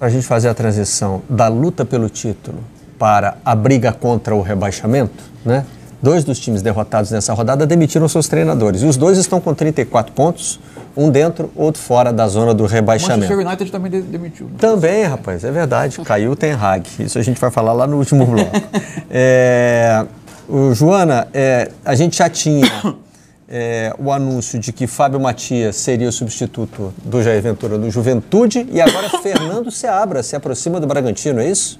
a gente fazer a transição da luta pelo título para a briga contra o rebaixamento, né? Dois dos times derrotados nessa rodada demitiram seus treinadores. E os dois estão com 34 pontos, um dentro, outro fora da zona do rebaixamento. O Manchester United também de demitiu. Né? Também, rapaz, é verdade. Caiu o Ten Hag. Isso a gente vai falar lá no último bloco. É, o, Joana, é, a gente já tinha é, o anúncio de que Fábio Matias seria o substituto do Jair Ventura no Juventude e agora Fernando Seabra se aproxima do Bragantino, é isso?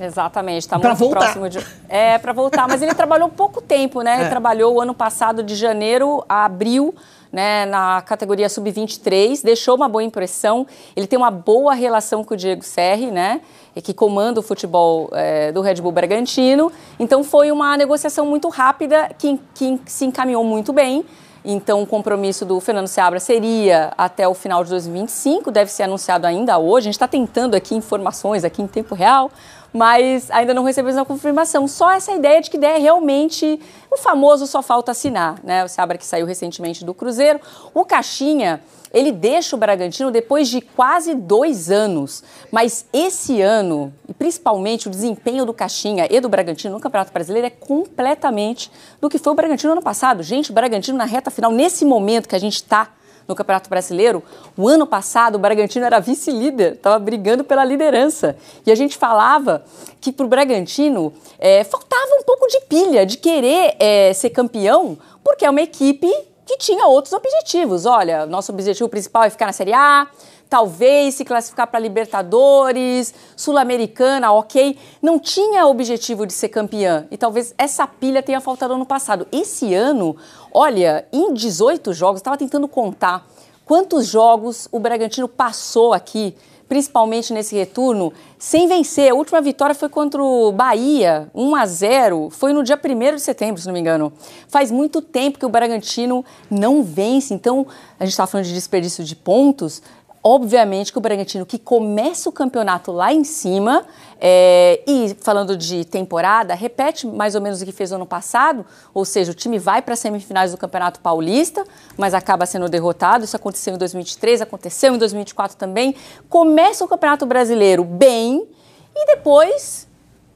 Exatamente, está muito voltar. próximo de. É, para voltar, mas ele trabalhou pouco tempo, né? Ele é. trabalhou o ano passado, de janeiro a abril, né, na categoria sub-23, deixou uma boa impressão. Ele tem uma boa relação com o Diego Serri, né, que comanda o futebol é, do Red Bull Bragantino. Então foi uma negociação muito rápida que, que se encaminhou muito bem. Então, o compromisso do Fernando Seabra seria até o final de 2025, deve ser anunciado ainda hoje. A gente está tentando aqui informações aqui em tempo real, mas ainda não recebemos a confirmação. Só essa ideia de que der realmente o famoso só falta assinar, né? O Sabra que saiu recentemente do Cruzeiro. O Caixinha, ele deixa o Bragantino depois de quase dois anos. Mas esse ano, e principalmente o desempenho do Caixinha e do Bragantino no Campeonato Brasileiro, é completamente do que foi o Bragantino ano passado. Gente, o Bragantino na reta final, nesse momento que a gente está no Campeonato Brasileiro, o ano passado o Bragantino era vice-líder, estava brigando pela liderança. E a gente falava que para o Bragantino é, faltava um pouco de pilha, de querer é, ser campeão, porque é uma equipe que tinha outros objetivos. Olha, nosso objetivo principal é ficar na Série A, talvez se classificar para Libertadores, Sul-Americana, ok. Não tinha objetivo de ser campeã e talvez essa pilha tenha faltado ano passado. Esse ano, olha, em 18 jogos, estava tentando contar quantos jogos o Bragantino passou aqui principalmente nesse retorno, sem vencer. A última vitória foi contra o Bahia, 1 a 0. Foi no dia 1 de setembro, se não me engano. Faz muito tempo que o Bragantino não vence. Então, a gente está falando de desperdício de pontos. Obviamente que o Bragantino, que começa o campeonato lá em cima, é, e falando de temporada, repete mais ou menos o que fez no ano passado, ou seja, o time vai para as semifinais do Campeonato Paulista, mas acaba sendo derrotado. Isso aconteceu em 2023, aconteceu em 2024 também. Começa o Campeonato Brasileiro bem e depois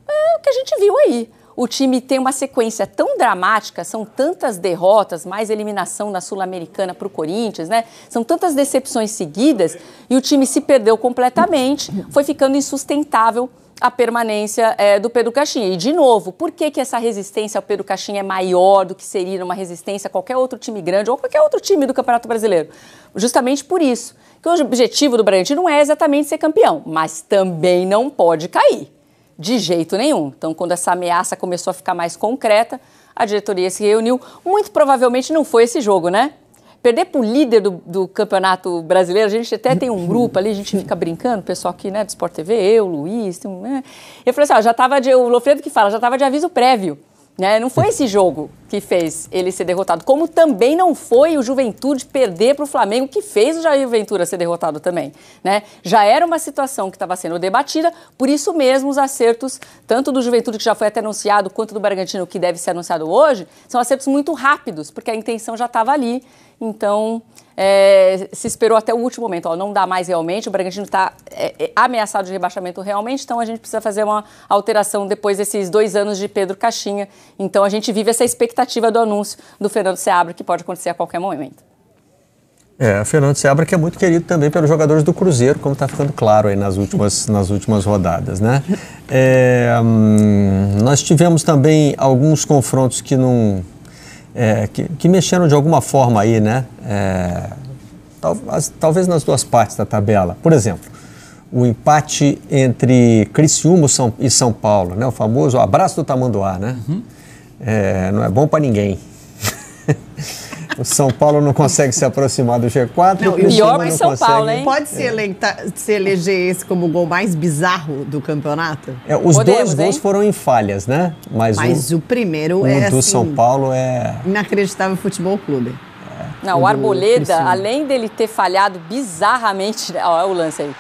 é o que a gente viu aí o time tem uma sequência tão dramática, são tantas derrotas, mais eliminação na Sul-Americana para o Corinthians, né? São tantas decepções seguidas e o time se perdeu completamente, foi ficando insustentável a permanência é, do Pedro Caixinha. E, de novo, por que, que essa resistência ao Pedro Caixinha é maior do que seria uma resistência a qualquer outro time grande ou qualquer outro time do Campeonato Brasileiro? Justamente por isso. Que o objetivo do Bragantino não é exatamente ser campeão, mas também não pode cair de jeito nenhum. Então, quando essa ameaça começou a ficar mais concreta, a diretoria se reuniu. Muito provavelmente não foi esse jogo, né? Perder para o líder do, do, campeonato brasileiro, a gente até tem um grupo ali, a gente fica brincando, o pessoal aqui né, do Sport TV, eu, Luiz. Tem, né? Eu falei assim: ó, já tava de, o Lofredo que fala, já estava de aviso prévio. Né? Não foi esse jogo que fez ele ser derrotado, como também não foi o Juventude perder para o Flamengo, que fez o Jair Ventura ser derrotado também. Né? Já era uma situação que estava sendo debatida, por isso mesmo os acertos, tanto do Juventude, que já foi até anunciado, quanto do Bragantino, que deve ser anunciado hoje, são acertos muito rápidos, porque a intenção já estava ali. Então, é, se esperou até o último momento. Ó, não dá mais realmente, o Bragantino está é, é, ameaçado de rebaixamento realmente, então a gente precisa fazer uma alteração depois desses dois anos de Pedro Caixinha. Então, a gente vive essa expectativa expectativa do anúncio do Fernando Seabra, que pode acontecer a qualquer momento. É, Fernando Seabra que é muito querido também pelos jogadores do Cruzeiro, como está ficando claro aí nas últimas, nas últimas rodadas, né? É, hum, nós tivemos também alguns confrontos que não... É, que, que, mexeram de alguma forma aí, né? É, tal, as, talvez nas duas partes da tabela. Por exemplo, o empate entre Criciúma e São Paulo, né? O famoso abraço do Tamanduá, né? Uhum é, não é bom para ninguém. O São Paulo não consegue se aproximar do G4. Não, o pior é que São consegue. Paulo, hein? Pode se, elentar, se eleger esse como o gol mais bizarro do campeonato? É, os Podemos, dois gols hein? foram em falhas, né? Mas, Mas o, o primeiro um é. do assim, São Paulo é. Inacreditável Futebol Clube. não, o Arboleda, além dele ter falhado bizarramente. Olha é o lance aí.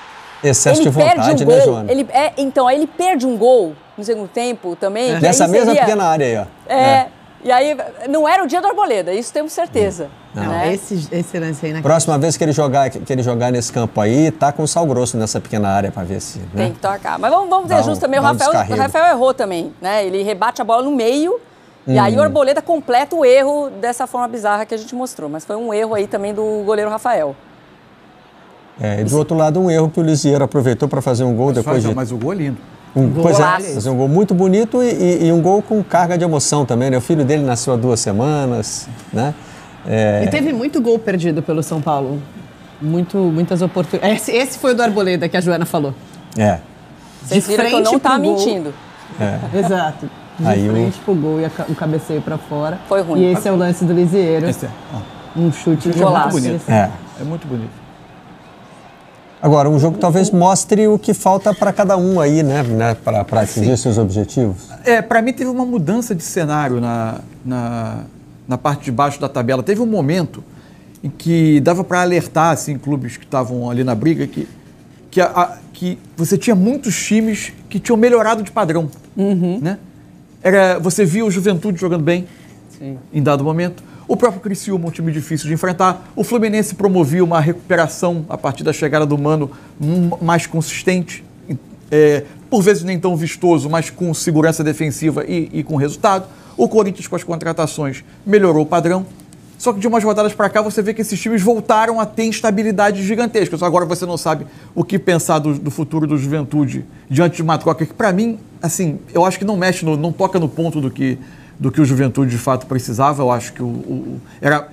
Excesso ele de vontade, um né, Joana? Ele, é, então, aí ele perde um gol no segundo tempo também. É. Nessa mesma seria... pequena área aí, ó. É, é. E aí, não era o dia da arboleda, isso temos certeza. Não. Né? Esse, esse lance aí na Próxima vez que ele, jogar, que ele jogar nesse campo aí, tá com sal grosso nessa pequena área para ver se. Né? Tem que tocar. Mas vamos, vamos um, justo também. O Rafael, um o Rafael errou também, né? Ele rebate a bola no meio. Hum. E aí o hum. Arboleda completa o erro dessa forma bizarra que a gente mostrou. Mas foi um erro aí também do goleiro Rafael. É, e do outro lado, um erro que o Lisieiro aproveitou para fazer um gol mas depois. Faz, de... Mas o gol é lindo. Um, gol pois é, assim, um gol muito bonito e, e, um gol com carga de emoção também, né? O filho dele nasceu há duas semanas, né? É... E teve muito gol perdido pelo São Paulo. Muito, muitas oportunidades. Esse, esse, foi o do Arboleda que a Joana falou. É. Vocês viram que eu não tá mentindo. É. Exato. De Aí frente o... gol e o cabeceio para fora. Foi ruim. E esse é o lance do Lisieiro. Esse é. Ah. Um chute é de É muito bonito. É. é muito bonito. Agora, um jogo que talvez mostre o que falta para cada um aí, né, né para atingir assim, seus objetivos. É, para mim teve uma mudança de cenário na, na, na parte de baixo da tabela. Teve um momento em que dava para alertar assim, clubes que estavam ali na briga que, que, a, a, que você tinha muitos times que tinham melhorado de padrão. Uhum. Né? Era, você via o Juventude jogando bem Sim. em dado momento o próprio Criciúma, um time difícil de enfrentar. O Fluminense promovia uma recuperação a partir da chegada do Mano hum, mais consistente, é, por vezes nem tão vistoso, mas com segurança defensiva e, e com resultado. O Corinthians, com as contratações, melhorou o padrão. Só que de umas rodadas para cá você vê que esses times voltaram a ter instabilidades gigantescas. Agora você não sabe o que pensar do, do futuro do Juventude diante de uma troca que para mim, assim, eu acho que não mexe, no, não toca no ponto do que do que o Juventude de fato precisava. Eu acho que o, o era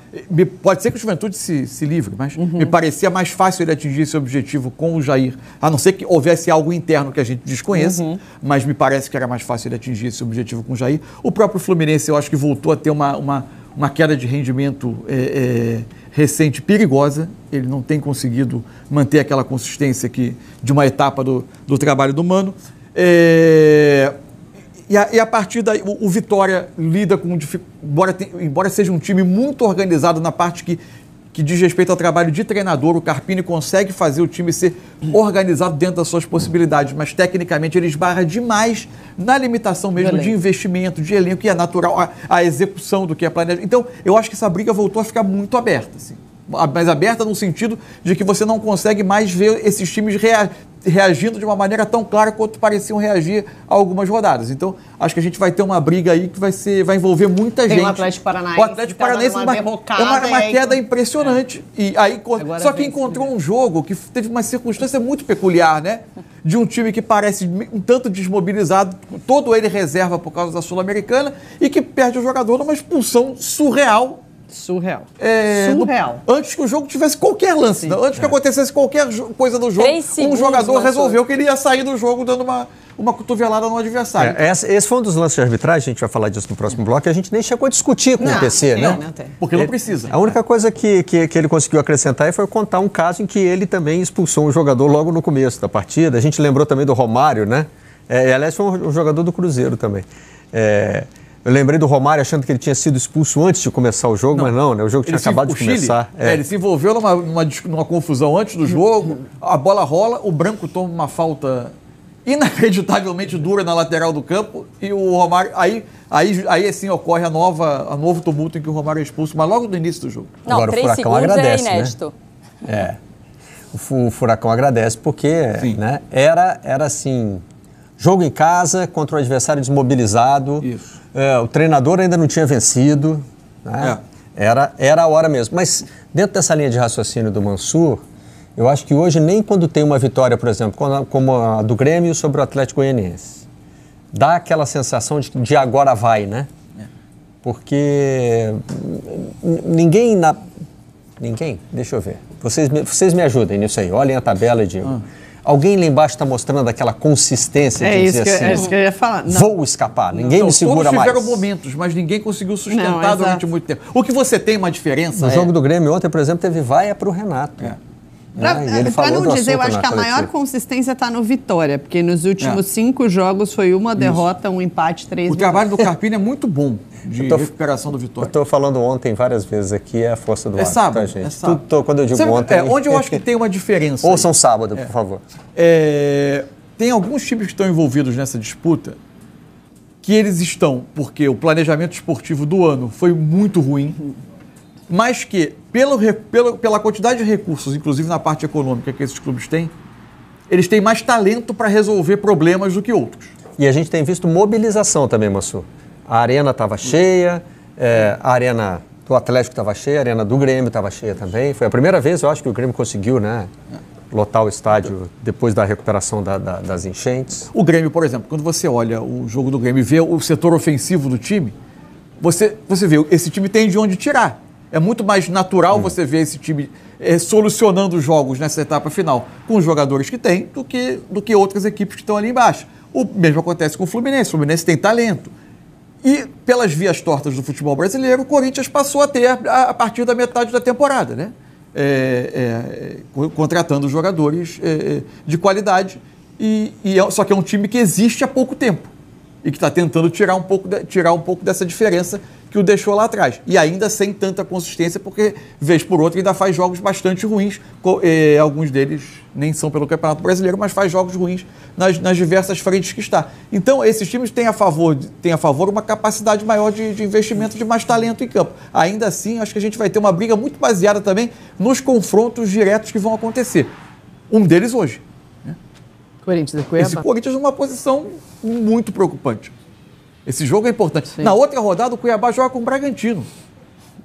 pode ser que o Juventude se, se livre, mas uhum. me parecia mais fácil ele atingir esse objetivo com o Jair, a não ser que houvesse algo interno que a gente desconheça, uhum. mas me parece que era mais fácil ele atingir esse objetivo com o Jair. O próprio Fluminense, eu acho que voltou a ter uma, uma, uma queda de rendimento é, é, recente perigosa. Ele não tem conseguido manter aquela consistência que, de uma etapa do, do trabalho do Mano. É, e a, e a partir daí, o, o Vitória lida com. Embora, tem, embora seja um time muito organizado na parte que, que diz respeito ao trabalho de treinador, o Carpini consegue fazer o time ser organizado dentro das suas possibilidades, mas tecnicamente ele esbarra demais na limitação mesmo de, investimento, de elenco, e é natural a, a execução do que é planejado. Então, eu acho que essa briga voltou a ficar muito aberta. Assim mais aberta no sentido de que você não consegue mais ver esses times rea reagindo de uma maneira tão clara quanto pareciam reagir a algumas rodadas. Então, acho que a gente vai ter uma briga aí que vai ser, vai envolver muita Tem gente. o Atlético Paranaense. O Atlético tá Paranaense uma, é uma, queda então. impressionante. É. E aí, Agora só que encontrou um jogo que teve uma circunstância muito peculiar, né? De um time que parece um tanto desmobilizado, todo ele reserva por causa da Sul-Americana, e que perde o jogador numa expulsão surreal Surreal. É, Surreal. Do, antes que o jogo tivesse qualquer lance, Sim, né? antes é. que acontecesse qualquer coisa no jogo, Três um jogador resolveu que ele ia sair do jogo dando uma, uma cotovelada no adversário. É, esse foi um dos lances de arbitragem, a gente vai falar disso no próximo bloco, e a gente nem chegou a discutir com não, o PC, né? não Porque ele, não é, precisa. A única é. coisa que, que, que, ele conseguiu acrescentar foi contar um caso em que ele também expulsou um jogador logo no começo da partida. A gente lembrou também do Romário, né? É, aliás, foi um, um jogador do Cruzeiro também. É, eu lembrei do Romário achando que ele tinha sido expulso antes de começar o jogo, não. mas não, né? O jogo tinha ele acabado se... de Chile, começar. É. É, ele se envolveu numa, numa, numa, confusão antes do jogo, a bola rola, o branco toma uma falta inacreditavelmente dura na lateral do campo e o Romário. Aí, aí, aí assim ocorre a nova, a novo tumulto em que o Romário é expulso, mas logo no início do jogo. Não, Agora, três é né? é. o Furacão agradece, é inédito. Né? É. O Furacão agradece porque né, era, era assim. Jogo em casa contra o adversário desmobilizado. Isso é, o treinador ainda não tinha vencido, né? é. era, era a hora mesmo. Mas dentro dessa linha de raciocínio do Mansur, eu acho que hoje nem quando tem uma vitória, por exemplo, como a do Grêmio sobre o Atlético Goianiense, dá aquela sensação de, de agora vai, né? É. Porque ninguém na... Ninguém? Deixa eu ver. Vocês me, vocês me ajudem nisso aí. Olhem a tabela e digam. Ah. Alguém lá embaixo está mostrando aquela consistência é de dizer que, assim, É isso que eu ia falar. Não. Vou escapar, ninguém não, me segura todos mais. Tiveram momentos, mas ninguém conseguiu sustentar não, durante muito tempo. O que você tem uma diferença. No é... jogo do Grêmio ontem, por exemplo, teve vaia para o Renato. É. Para é, não dizer, eu acho né, que a coletiva. maior consistência está no Vitória, porque nos últimos é. cinco jogos foi uma derrota, Isso. um empate, três. O trabalho do Carpini é muito bom de tô, recuperação do Vitória. Eu estou falando ontem várias vezes aqui, é a força do é tá, sábado, tá, gente? É sábado. Tudo, tô, quando eu digo é, ontem... É, onde eu é acho que tem uma diferença. Ouçam um sábado, por favor. tem alguns times que estão envolvidos nessa disputa que eles estão, porque o planejamento esportivo do ano foi muito ruim mas que, pelo, pelo, pela quantidade de recursos, inclusive na parte econômica que esses clubes têm, eles têm mais talento para resolver problemas do que outros. E a gente tem visto mobilização também, Massu. A arena estava cheia, é, a arena do Atlético estava cheia, a arena do Grêmio estava cheia também. Foi a primeira vez, eu acho, que o Grêmio conseguiu, né? Lotar o estádio depois da recuperação da, da, das enchentes. O Grêmio, por exemplo, quando você olha o jogo do Grêmio e vê o setor ofensivo do time, você, você vê, esse time tem de onde tirar. É muito mais natural hum. você ver esse time é, solucionando os jogos nessa etapa final com os jogadores que tem do que, do que outras equipes que estão ali embaixo. O mesmo acontece com o Fluminense. O Fluminense tem talento. E, pelas vias tortas do futebol brasileiro, o Corinthians passou a ter a, a partir da metade da temporada, né? É, é, contratando jogadores é, é, de qualidade. E, e é, só que é um time que existe há pouco tempo e que está tentando tirar um pouco, de, tirar um pouco dessa diferença que o deixou lá atrás. E ainda sem tanta consistência, porque, vez por outra, ainda faz jogos bastante ruins. Eh, alguns deles nem são pelo Campeonato Brasileiro, mas faz jogos ruins nas, nas diversas frentes que está. Então, esses times têm a favor, têm a favor uma capacidade maior de, de investimento, de mais talento em campo. Ainda assim, acho que a gente vai ter uma briga muito baseada também nos confrontos diretos que vão acontecer. Um deles hoje, né? Corinthians e Cuiabá. Esse Corinthians uma posição muito preocupante. Esse jogo é importante. Sim. Na outra rodada, o Cuiabá joga com o Bragantino.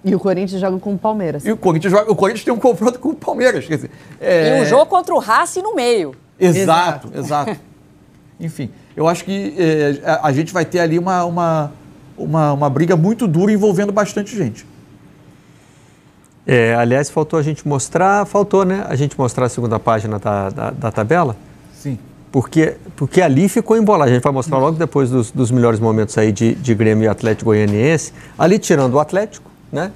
E o Corinthians joga com o Palmeiras. E o Corinthians, joga, o Corinthians tem um confronto com o Palmeiras. Quer dizer, é... E um jogo contra o Racing no meio. Exato, exato. exato. Enfim, eu acho que é, a, gente vai ter ali uma, uma, uma, uma briga muito dura envolvendo bastante gente. É, aliás, faltou a gente mostrar, faltou, né? A gente mostrar a segunda página da, da, da tabela porque, porque ali ficou embolado. A gente vai mostrar logo depois dos, dos melhores momentos aí de, de Grêmio e Atlético Goianiense. Ali tirando o Atlético, né?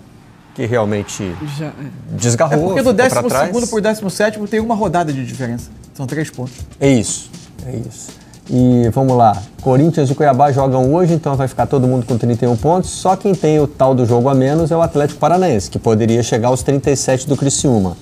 Que realmente Já, é. desgarrou. É porque do 12 por 17 tem uma rodada de diferença. São três pontos. É isso. É isso. E vamos lá, Corinthians e Cuiabá jogam hoje, então vai ficar todo mundo com 31 pontos. Só quem tem o tal do jogo a menos é o Atlético Paranaense, que poderia chegar aos 37 do Criciúma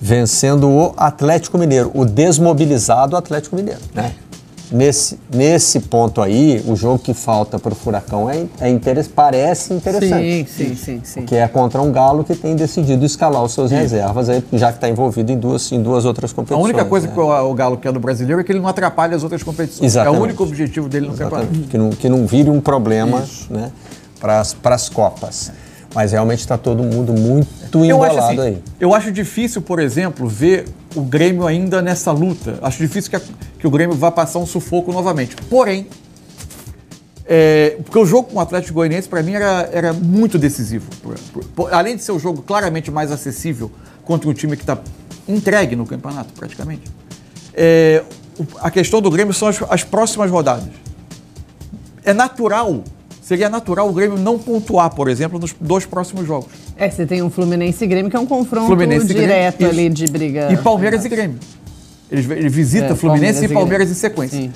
vencendo o Atlético Mineiro, o desmobilizado Atlético Mineiro, né? É. Nesse, nesse ponto aí, o jogo que falta para o Furacão é, é interesse, parece interessante. Sim, sim, sim, sim. Que é contra um Galo que tem decidido escalar os seus sim. reservas, aí, já que está envolvido em duas, em duas outras competições. A única coisa né? que o, o, Galo quer do brasileiro é que ele não atrapalhe as outras competições. Exatamente. É o único objetivo dele no Exatamente. campeonato. Que não, que não vire um problema né, para as Copas. É. Mas realmente está todo mundo muito eu embolado assim, aí. Eu acho difícil, por exemplo, ver o Grêmio ainda nessa luta. Acho difícil que, a, que o Grêmio vá passar um sufoco novamente. Porém, é, porque o jogo com o Atlético Goianiense, para mim, era, era muito decisivo. Por, por, por, além de ser um jogo claramente mais acessível contra um time que está entregue no campeonato, praticamente. É, a questão do Grêmio são as, as próximas rodadas. É natural seria natural o Grêmio não pontuar, por exemplo, nos dois próximos jogos. É, você tem um Fluminense e Grêmio, que é um confronto Fluminense direto Grêmio, ali de briga. E Palmeiras e Grêmio. Ele, ele visita é, Fluminense Palmeiras e Palmeiras em sequência. Sim.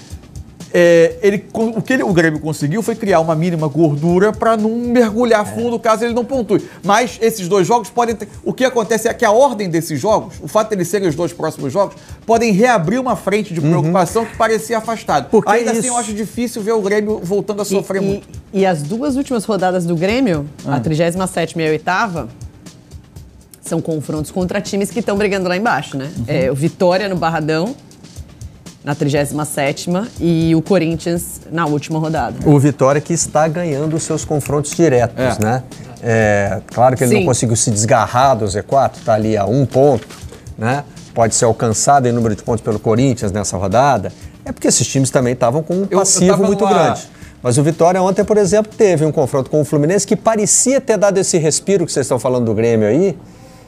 É, ele, o que ele, o Grêmio conseguiu foi criar uma mínima gordura para não mergulhar fundo caso ele não pontue. Mas esses dois jogos podem ter. O que acontece é que a ordem desses jogos, o fato de eles serem os dois próximos jogos, podem reabrir uma frente de uhum. preocupação uhum. que parecia afastada. Porque Ainda isso... assim, eu acho difícil ver o Grêmio voltando a sofrer e, muito. E, e as duas últimas rodadas do Grêmio, ah. a 37 e a 8 são confrontos contra times que estão brigando lá embaixo, né? Uhum. É, o Vitória no Barradão na 37ª e o Corinthians na última rodada. O Vitória que está ganhando os seus confrontos diretos, é. né? É, claro que ele Sim. não conseguiu se desgarrar do Z4, está ali a um ponto, né? Pode ser alcançado em número de pontos pelo Corinthians nessa rodada. É porque esses times também estavam com um passivo eu, eu muito numa... grande. Mas o Vitória ontem, por exemplo, teve um confronto com o Fluminense que parecia ter dado esse respiro que vocês estão falando do Grêmio aí.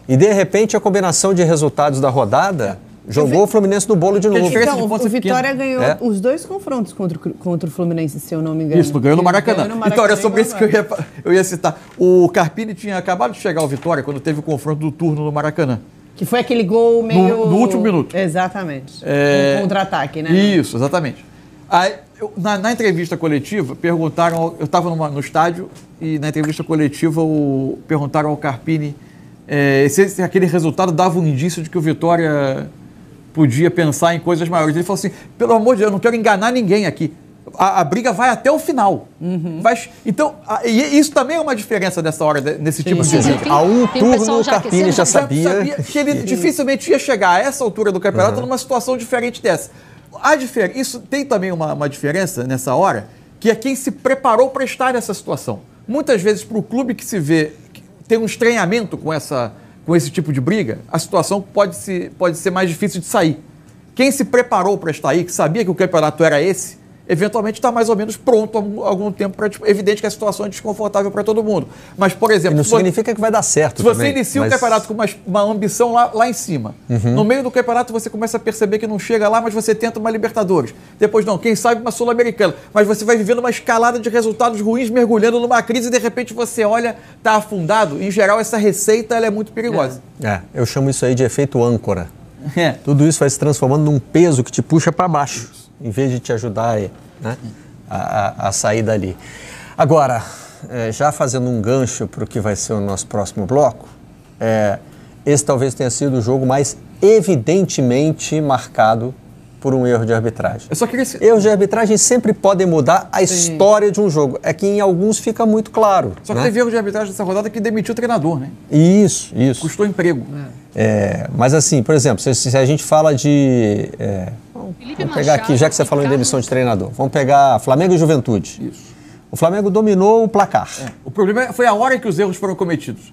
E de repente a combinação de resultados da rodada. É Jogou o Fluminense no bolo de novo. Então, o Vitória ganhou é? os dois confrontos contra, contra o Fluminense, se eu não me engano. Isso, ganhou no Maracanã. Ganhou no então, é Maracanã. Vitória, sobre isso que eu ia, eu ia citar. O Carpini tinha acabado de chegar ao Vitória quando teve o confronto do turno no Maracanã. Que foi aquele gol meio... No, no último minuto. Exatamente. É... Um contra-ataque, né? Isso, exatamente. Aí, eu, na, na, entrevista coletiva, perguntaram... Eu estava no estádio e na entrevista coletiva o, perguntaram ao Carpini é, se, se aquele resultado dava um indício de que o Vitória podia pensar em coisas maiores. Ele falou assim: pelo amor de Deus, eu não quero enganar ninguém aqui. A, a briga vai até o final. Uhum. Vai, então, a, e isso também é uma diferença nessa hora, nesse tipo Sim. de Sim, a um turno, o Carpini já sabia. Já sabia que ele dificilmente ia chegar a essa altura do campeonato uhum. numa situação diferente dessa. A diferença, isso tem também uma, uma diferença nessa hora, que é quem se preparou para estar nessa situação. Muitas vezes, para o clube que se vê, que tem um estranhamento com essa com esse tipo de briga, a situação pode, se, pode ser mais difícil de sair. Quem se preparou para estar aí, que sabia que o campeonato era esse, eventualmente está mais ou menos pronto algum tempo para tipo, evidente que a situação é desconfortável para todo mundo. Mas por exemplo, não significa que vai dar certo. Se também, você inicia mas... campeonato com uma, uma ambição lá, lá em cima, uhum. no meio do campeonato você começa a perceber que não chega lá, mas você tenta uma Libertadores. Depois não, quem sabe uma Sul-Americana. Mas você vai vivendo uma escalada de resultados ruins, mergulhando numa crise e de repente você olha está afundado. Em geral essa receita é muito perigosa. É. é, eu chamo isso aí de efeito âncora. É. Tudo isso vai se transformando num peso que te puxa para baixo em vez de te ajudar né, a, a, sair dali. Agora, é, já fazendo um gancho para o que vai ser o nosso próximo bloco, é, esse talvez tenha sido o jogo mais evidentemente marcado por um erro de arbitragem. Eu só queria... Erros de arbitragem sempre podem mudar a Sim. história de um jogo. É que em alguns fica muito claro. Só que né? teve erro de arbitragem nessa rodada que demitiu o treinador, né? Isso, isso. Custou emprego. É. É, mas assim, por exemplo, se, se, a gente fala de é, vamos pegar aqui, já que você falou em demissão de treinador, vamos pegar Flamengo e Juventude. Isso. O Flamengo dominou o placar. É. O problema é, foi a hora que os erros foram cometidos.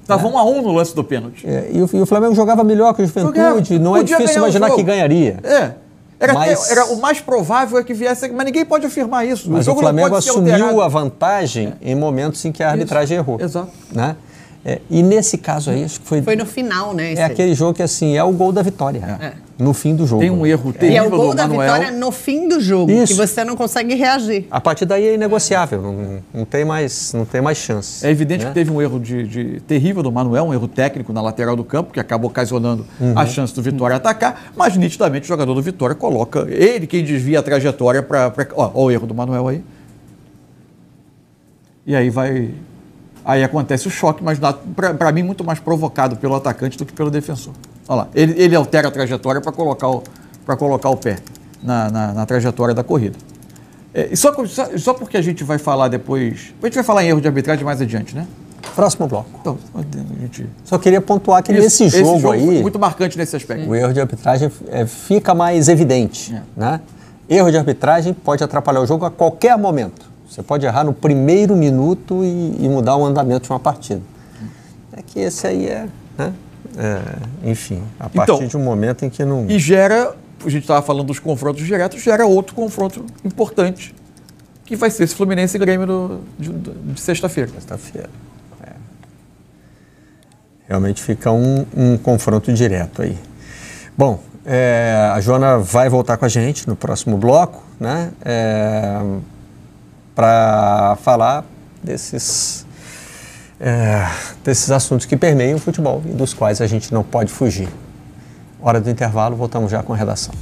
Estava é. Né? um a um no lance do pênalti. É. E, o, e, o, Flamengo jogava melhor que o Juventude, não é difícil imaginar que ganharia. É. Era, mas... era, o mais provável é que viesse, mas ninguém pode afirmar isso. Mas o, o Flamengo assumiu a vantagem é. em momentos em que a arbitragem isso. errou. Exato. Né? É, e nesse caso aí, acho que foi. Foi no final, né? É aquele jogo que assim, é o gol da vitória. É. é no fim do jogo. Tem um erro é. terrível é. E é o gol da Manuel. vitória no fim do jogo, Isso. que você não consegue reagir. A partir daí é inegociável, não, não tem, mais, não tem mais chance. É evidente né? que teve um erro de, de, terrível do Manuel, um erro técnico na lateral do campo, que acabou ocasionando uhum. a chance do Vitória uhum. atacar, mas nitidamente o jogador do Vitória coloca ele quem desvia a trajetória para... Ó, ó o erro do Manuel aí. E aí vai Aí acontece o choque, mas para mim muito mais provocado pelo atacante do que pelo defensor. Olha lá, ele, ele altera a trajetória para colocar, o, colocar o pé na, na, na trajetória da corrida. É, só, só, só, porque a gente vai falar depois. A gente vai falar em erro de arbitragem mais adiante, né? Próximo bloco. Então, gente... Só queria pontuar que nesse jogo, jogo aí. Muito marcante nesse aspecto. O erro de arbitragem é, fica mais evidente. É. Né? Erro de arbitragem pode atrapalhar o jogo a qualquer momento. Você pode errar no primeiro minuto e, e mudar o andamento de uma partida. É que esse aí é. Né? É, enfim, a então, partir então, de um momento em que não. E gera, a gente estava falando dos confrontos diretos, gera outro confronto importante, que vai ser esse Fluminense Grêmio do, de, de sexta-feira. Sexta-feira. É. Realmente fica um, um, confronto direto aí. Bom, é, a Joana vai voltar com a gente no próximo bloco, né? É, para falar desses é, desses assuntos que permeiam o futebol e dos quais a gente não pode fugir. Hora do intervalo, voltamos já com a redação.